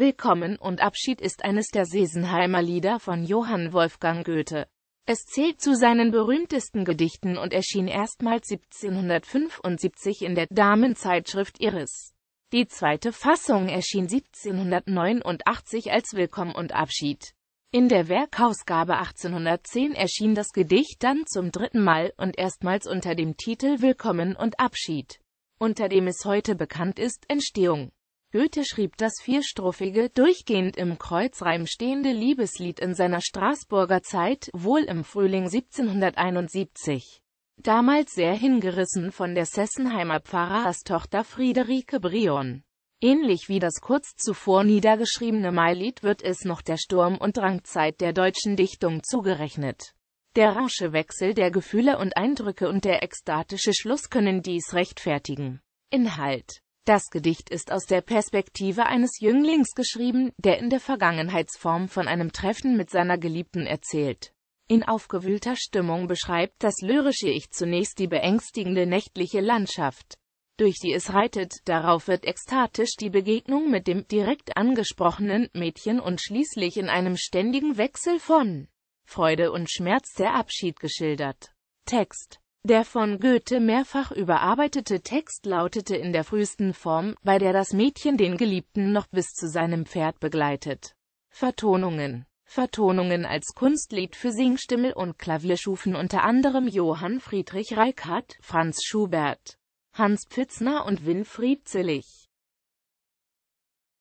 Willkommen und Abschied ist eines der Sesenheimer Lieder von Johann Wolfgang Goethe. Es zählt zu seinen berühmtesten Gedichten und erschien erstmals 1775 in der Damenzeitschrift Iris. Die zweite Fassung erschien 1789 als Willkommen und Abschied. In der Werkausgabe 1810 erschien das Gedicht dann zum dritten Mal und erstmals unter dem Titel Willkommen und Abschied, unter dem es heute bekannt ist Entstehung. Goethe schrieb das vierstropphige, durchgehend im Kreuzreim stehende Liebeslied in seiner Straßburger Zeit, wohl im Frühling 1771. Damals sehr hingerissen von der Sessenheimer Pfarrerstochter Friederike Brion. Ähnlich wie das kurz zuvor niedergeschriebene Mailied wird es noch der Sturm- und Drangzeit der deutschen Dichtung zugerechnet. Der rasche Wechsel der Gefühle und Eindrücke und der ekstatische Schluss können dies rechtfertigen. Inhalt das Gedicht ist aus der Perspektive eines Jünglings geschrieben, der in der Vergangenheitsform von einem Treffen mit seiner Geliebten erzählt. In aufgewühlter Stimmung beschreibt das lyrische Ich zunächst die beängstigende nächtliche Landschaft, durch die es reitet, darauf wird ekstatisch die Begegnung mit dem direkt angesprochenen Mädchen und schließlich in einem ständigen Wechsel von Freude und Schmerz der Abschied geschildert. Text der von Goethe mehrfach überarbeitete Text lautete in der frühesten Form, bei der das Mädchen den Geliebten noch bis zu seinem Pferd begleitet. Vertonungen Vertonungen als Kunstlied für Singstimme und Klavier schufen unter anderem Johann Friedrich Reichardt, Franz Schubert, Hans Pfitzner und Winfried Zillig.